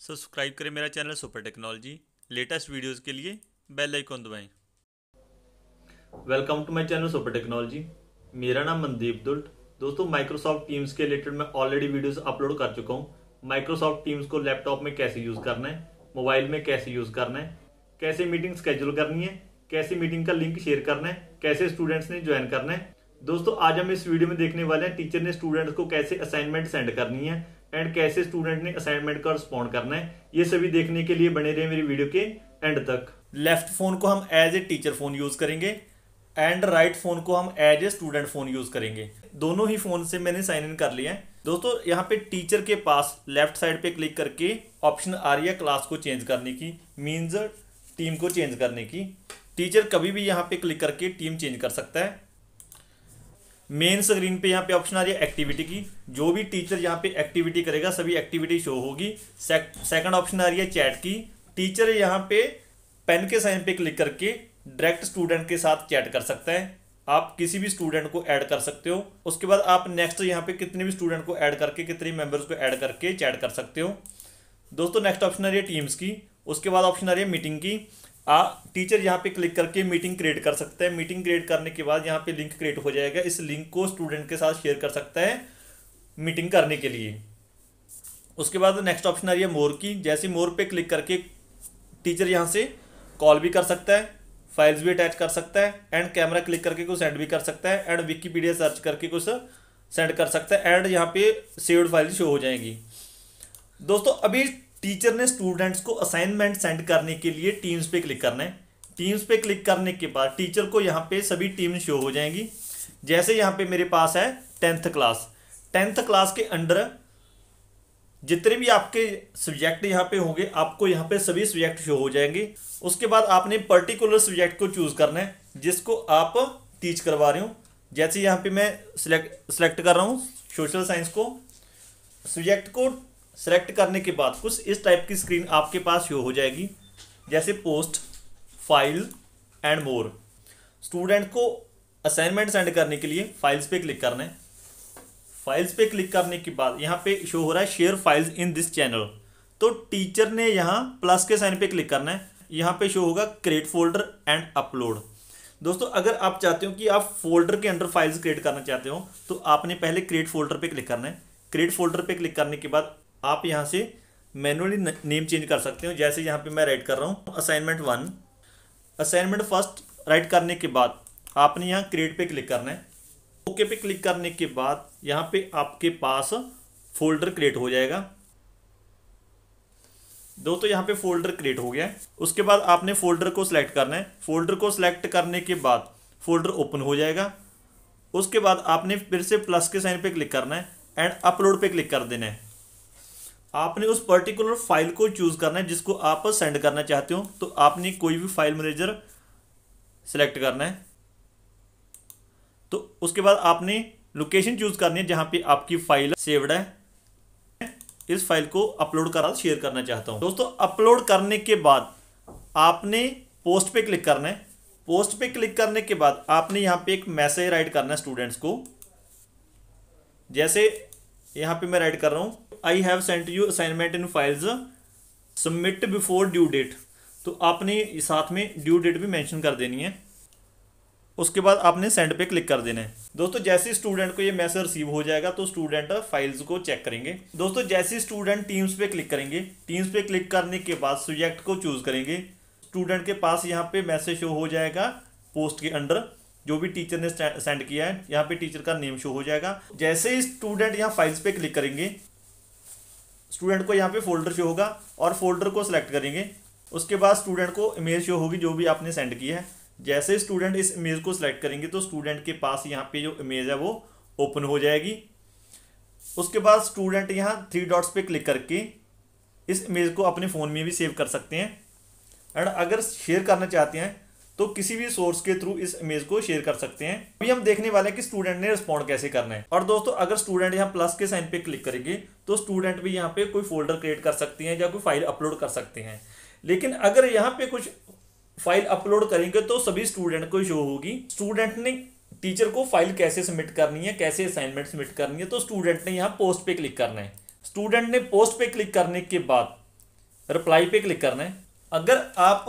subscribe करें मेरा channel super technology latest videos के लिए बेल आइकॉन दबाएं welcome to my channel super technology मेरा नाम मनदीप दुल्ट दोस्तों माइक्रोसॉफ्ट टीम्स के रिलेटेड मैं ऑलरेडी वीडियोस अपलोड कर चुका हूँ माइक्रोसॉफ्ट टीम्स को लैपटॉप में कैसे यूज करना है मोबाइल में कैसे यूज करना है कैसे मीटिंग स्केड्यूल करनी है कैसे मीटिंग का लिंक शेयर करना है कैसे स्टूडेंट्स ने ज्वाइन करना है दोस्तों आज हम इस वीडियो में देखने वाले हैं टीचर ने स्टूडेंट्स को कैसे असाइनमेंट सेंड करनी है एंड कैसे स्टूडेंट ने असाइनमेंट का रिस्पॉन्ड करना है ये सभी देखने के लिए बने रहे मेरी वीडियो के एंड तक लेफ्ट फोन को हम as a teacher phone use करेंगे एंड राइट फोन को हम as a student phone use करेंगे दोनों ही फोन से मैंने साइन इन कर लिया है दोस्तों यहाँ पे टीचर के पास लेफ्ट साइड पे क्लिक करके ऑप्शन आ रही है क्लास को चेंज करने की मीन्स टीम को चेंज करने की टीचर कभी भी यहाँ पे क्लिक करके टीम चेंज कर सकता है मेन स्क्रीन पे यहाँ पे ऑप्शन आ रही है एक्टिविटी की जो भी टीचर यहाँ पे एक्टिविटी करेगा सभी एक्टिविटी शो होगी सेकंड ऑप्शन आ रही है चैट की टीचर यहाँ पे पेन के साइन पे क्लिक करके डायरेक्ट स्टूडेंट के साथ चैट कर सकता है आप किसी भी स्टूडेंट को ऐड कर सकते हो उसके बाद आप नेक्स्ट यहाँ पे कितने भी स्टूडेंट को ऐड करके कितने मेंबर्स को ऐड करके चैट कर सकते हो दोस्तों नेक्स्ट ऑप्शन आ रही है टीम्स की उसके बाद ऑप्शन आ रही है मीटिंग की आ टीचर यहाँ पे क्लिक करके मीटिंग क्रिएट कर सकते हैं मीटिंग क्रिएट करने के बाद यहाँ पे लिंक क्रिएट हो जाएगा इस लिंक को स्टूडेंट के साथ शेयर कर सकता है मीटिंग करने के लिए उसके बाद नेक्स्ट ऑप्शन आ रही है मोर की जैसे मोर पे क्लिक करके टीचर यहाँ से कॉल भी कर सकता है फाइल्स भी अटैच कर सकता है एंड कैमरा क्लिक करके कुछ सेंड भी कर सकता है एंड विकीपीडिया सर्च करके कुछ सेंड कर सकता है एंड यहाँ पे सेव्ड फाइल शो हो जाएंगी दोस्तों अभी टीचर ने स्टूडेंट्स को असाइनमेंट सेंड करने के लिए टीम्स पे क्लिक करना है टीम्स पे क्लिक करने के बाद टीचर को यहाँ पे सभी टीम शो हो जाएंगी जैसे यहाँ पे मेरे पास है टेंथ क्लास टेंथ क्लास के अंडर जितने भी आपके सब्जेक्ट यहाँ पे होंगे आपको यहाँ पे सभी सब्जेक्ट शो हो जाएंगे उसके बाद आपने पर्टिकुलर सब्जेक्ट को चूज़ करना है जिसको आप टीच करवा रहे हो जैसे यहाँ पे मैं सिलेक्ट सिलेक्ट कर रहा हूँ सोशल साइंस को सब्जेक्ट को सेलेक्ट करने के बाद कुछ इस टाइप की स्क्रीन आपके पास शो हो जाएगी जैसे post file and more student को असाइनमेंट सेंड करने के लिए फाइल्स पे क्लिक करना है फाइल्स पे क्लिक करने के बाद यहाँ पे शो हो रहा है share files in this channel तो टीचर ने यहाँ प्लस के साइन पे क्लिक करना है यहाँ पे शो होगा क्रिएट फोल्डर एंड अपलोड दोस्तों अगर आप चाहते हो कि आप फोल्डर के अंडर फाइल्स क्रिएट करना चाहते हो तो आपने पहले क्रिएट फोल्डर पे क्लिक करना है क्रिएट फोल्डर पे क्लिक करने के बाद आप यहाँ से मैनुअली नेम चेंज कर सकते हो जैसे यहाँ पे मैं राइट कर रहा हूँ assignment one assignment first write करने के बाद आपने यहाँ क्रिएट पे क्लिक करना है ओके पे क्लिक करने के बाद यहाँ पे आपके पास फोल्डर क्रिएट हो जाएगा दोस्तों यहाँ पे फोल्डर क्रिएट हो गया है उसके बाद आपने फोल्डर को सिलेक्ट करना है फोल्डर को सिलेक्ट करने के बाद फोल्डर ओपन हो जाएगा उसके बाद आपने फिर से प्लस के साइन पे क्लिक करना है एंड अपलोड पे क्लिक कर देना है आपने उस पर्टिकुलर फाइल को चूज करना है जिसको आप सेंड करना चाहते हो तो आपने कोई भी फाइल मैनेजर सेलेक्ट करना है तो उसके बाद आपने लोकेशन चूज करनी है जहां पे आपकी फाइल सेव्ड है इस फाइल को अपलोड करा शेयर करना चाहता हूं दोस्तों अपलोड करने के बाद आपने पोस्ट पे क्लिक करना है पोस्ट पे क्लिक करने के बाद आपने यहाँ पे एक मैसेज राइट करना है स्टूडेंट्स को जैसे यहाँ पे मैं राइट कर रहा हूँ I have sent you assignment in files submit before due date तो आपने साथ में ड्यू डेट भी मैंशन कर देनी है उसके बाद आपने सेंड पे क्लिक कर देना है दोस्तों जैसे स्टूडेंट को ये मैसेज रिसीव हो जाएगा तो स्टूडेंट फाइल्स को चेक करेंगे दोस्तों जैसे स्टूडेंट टीम्स पे क्लिक करेंगे टीम्स पे क्लिक करने के बाद सब्जेक्ट को चूज करेंगे स्टूडेंट के पास यहाँ पे मैसेज शो हो जाएगा पोस्ट के अंडर जो भी टीचर ने सेंड किया है यहाँ पे टीचर का नेम शो हो जाएगा जैसे ही स्टूडेंट यहाँ फाइल्स पे क्लिक करेंगे स्टूडेंट को यहाँ पे फोल्डर शो होगा और फोल्डर को सिलेक्ट करेंगे उसके बाद स्टूडेंट को इमेज शो होगी जो भी आपने सेंड की है जैसे स्टूडेंट इस इमेज को सिलेक्ट करेंगे तो स्टूडेंट के पास यहाँ पे जो इमेज है वो ओपन हो जाएगी उसके बाद स्टूडेंट यहाँ थ्री डॉट्स पे क्लिक करके इस इमेज को अपने फ़ोन में भी सेव कर सकते हैं एंड अगर शेयर करना चाहते हैं तो किसी भी सोर्स के थ्रू इस इमेज को शेयर कर सकते हैं अभी हम देखने वाले हैं कि स्टूडेंट ने रिस्पॉन्ड कैसे करना है और दोस्तों अगर स्टूडेंट यहाँ प्लस के साइन पे क्लिक करेगी तो स्टूडेंट भी यहाँ पे कोई फोल्डर क्रिएट कर सकते हैं या कोई फाइल अपलोड कर सकते हैं लेकिन अगर यहाँ पे कुछ फाइल अपलोड करेंगे तो सभी स्टूडेंट को शो होगी स्टूडेंट ने टीचर को फाइल कैसे सबमिट करनी है कैसे असाइनमेंट सबमिट करनी है तो स्टूडेंट ने यहाँ पोस्ट पे क्लिक करना है स्टूडेंट ने पोस्ट पे क्लिक करने के बाद रिप्लाई पे क्लिक करना है अगर आप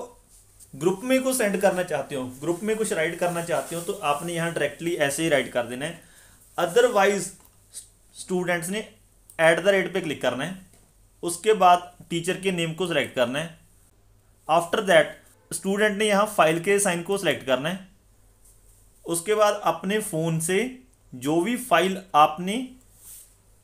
ग्रुप में कुछ सेंड करना चाहते हो ग्रुप में कुछ राइट करना चाहते हो तो आपने यहाँ डायरेक्टली ऐसे ही राइट कर देना है अदरवाइज स्टूडेंट्स ने एट द रेट पर क्लिक करना है उसके बाद टीचर के नेम को सिलेक्ट करना है आफ्टर दैट स्टूडेंट ने यहाँ फाइल के साइन को सिलेक्ट करना है उसके बाद अपने फ़ोन से जो भी फाइल आपने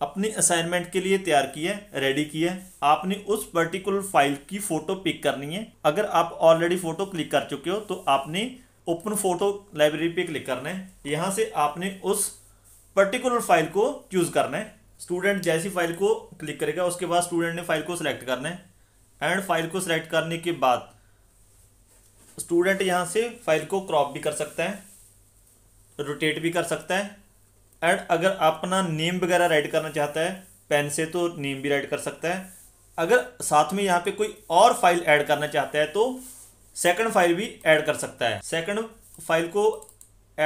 अपनी असाइनमेंट के लिए तैयार की है रेडी की है आपने उस पर्टिकुलर फाइल की फ़ोटो पिक करनी है अगर आप ऑलरेडी फ़ोटो क्लिक कर चुके हो तो आपने ओपन फोटो लाइब्रेरी पे क्लिक करना है यहाँ से आपने उस पर्टिकुलर फाइल को चूज़ करना है स्टूडेंट जैसी फाइल को क्लिक करेगा उसके बाद स्टूडेंट ने फाइल को सिलेक्ट करना है एंड फाइल को सिलेक्ट करने के बाद स्टूडेंट यहाँ से फाइल को क्रॉप भी कर सकता है रोटेट भी कर सकता है एंड अगर अपना नेम वगैरह राइट करना चाहता है पेन से तो नेम भी राइट कर सकता है अगर साथ में यहाँ पे कोई और फाइल ऐड करना चाहता है तो सेकंड फाइल भी ऐड कर सकता है सेकंड फाइल को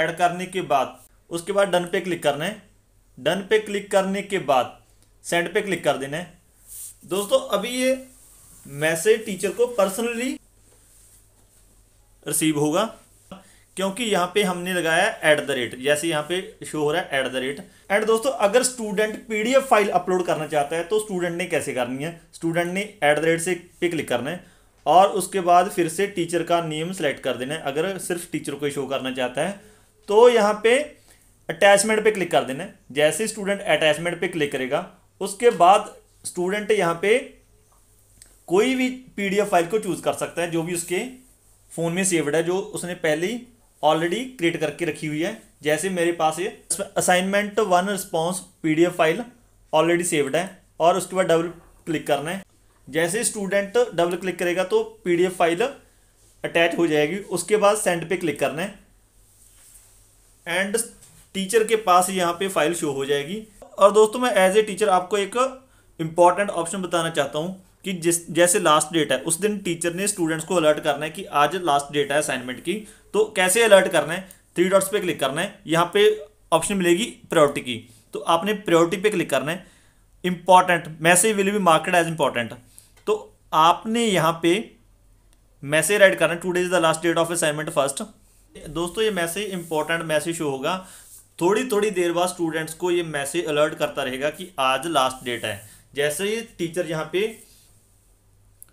ऐड करने के बाद उसके बाद डन पे क्लिक करना है डन पे क्लिक करने के बाद सेंड पे क्लिक कर देना है दोस्तों अभी ये मैसेज टीचर को पर्सनली रिसीव होगा क्योंकि यहाँ पे हमने लगाया एट द रेट जैसे यहाँ पे शो हो रहा है एट द रेट एंड दोस्तों अगर स्टूडेंट पीडीएफ फाइल अपलोड करना चाहता है तो स्टूडेंट ने कैसे करनी है स्टूडेंट ने एट द रेट से पे क्लिक करना है और उसके बाद फिर से टीचर का नेम सेलेक्ट कर देना है अगर सिर्फ टीचर को शो करना चाहता है तो यहाँ पे अटैचमेंट पे क्लिक कर देना है जैसे स्टूडेंट अटैचमेंट पे क्लिक करेगा उसके बाद स्टूडेंट यहाँ पे कोई भी पीडीएफ फाइल को चूज़ कर सकता है जो भी उसके फ़ोन में सेव्ड है जो उसने पहले ही ऑलरेडी क्रिएट करके रखी हुई है जैसे मेरे पास ये assignment one response PDF file already saved है और उसके बाद डबल क्लिक करना है जैसे स्टूडेंट डबल क्लिक करेगा तो पीडीएफ फाइल अटैच हो जाएगी उसके बाद सेंड पे क्लिक करना है एंड टीचर के पास यहाँ पे फाइल शो हो जाएगी और दोस्तों मैं एज ए टीचर आपको एक इम्पॉर्टेंट ऑप्शन बताना चाहता हूँ कि जिस जैसे लास्ट डेट है उस दिन टीचर ने स्टूडेंट्स को अलर्ट करना है कि आज लास्ट डेट है असाइनमेंट की तो कैसे अलर्ट करना है थ्री डॉट्स पे क्लिक करना है यहाँ पे ऑप्शन मिलेगी प्रायोरिटी की तो आपने प्रायोरिटी पे क्लिक करना है important message will be marked as important तो आपने यहाँ पे मैसेज राइड करना है today's the last date of assignment first दोस्तों ये मैसेज इंपॉर्टेंट मैसेज शो होगा थोड़ी थोड़ी देर बाद स्टूडेंट्स को ये मैसेज अलर्ट करता रहेगा कि आज लास्ट डेट है जैसे ये टीचर यहाँ पे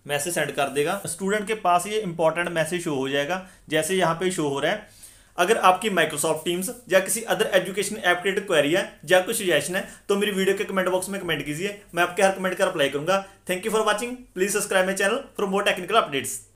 मैसेज सेंड कर देगा स्टूडेंट के पास ये इंपॉर्टेंट मैसेज शो हो जाएगा जैसे यहाँ पे शो हो रहा है अगर आपकी माइक्रोसॉफ्ट टीम्स या किसी other education app related query है या कोई सजेशन है तो मेरी वीडियो के कमेंट बॉक्स में कमेंट कीजिए मैं आपके हर कमेंट का अप्लाई करूंगा thank you for watching please subscribe my channel for more technical updates